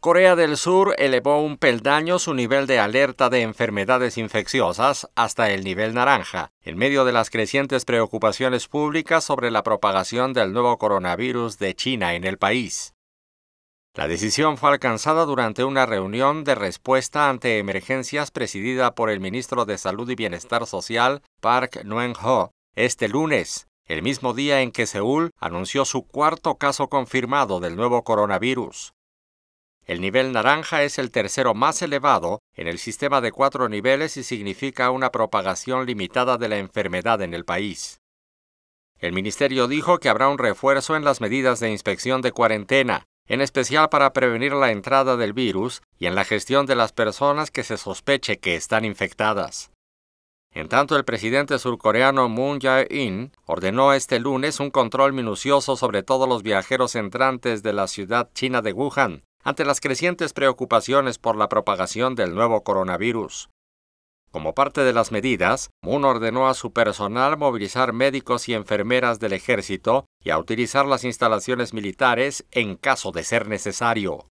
Corea del Sur elevó un peldaño su nivel de alerta de enfermedades infecciosas hasta el nivel naranja, en medio de las crecientes preocupaciones públicas sobre la propagación del nuevo coronavirus de China en el país. La decisión fue alcanzada durante una reunión de respuesta ante emergencias presidida por el ministro de Salud y Bienestar Social, Park Nguyen-ho, este lunes, el mismo día en que Seúl anunció su cuarto caso confirmado del nuevo coronavirus. El nivel naranja es el tercero más elevado en el sistema de cuatro niveles y significa una propagación limitada de la enfermedad en el país. El ministerio dijo que habrá un refuerzo en las medidas de inspección de cuarentena, en especial para prevenir la entrada del virus y en la gestión de las personas que se sospeche que están infectadas. En tanto, el presidente surcoreano Moon Jae-in ordenó este lunes un control minucioso sobre todos los viajeros entrantes de la ciudad china de Wuhan, ante las crecientes preocupaciones por la propagación del nuevo coronavirus. Como parte de las medidas, Moon ordenó a su personal movilizar médicos y enfermeras del ejército y a utilizar las instalaciones militares en caso de ser necesario.